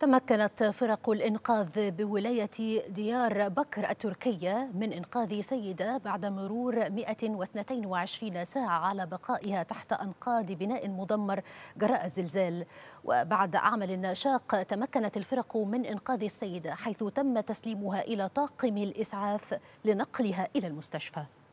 تمكنت فرق الإنقاذ بولاية ديار بكر التركية من إنقاذ سيدة بعد مرور 122 ساعة على بقائها تحت أنقاض بناء مدمر جراء الزلزال وبعد عمل شاق تمكنت الفرق من إنقاذ السيدة حيث تم تسليمها إلى طاقم الإسعاف لنقلها إلى المستشفى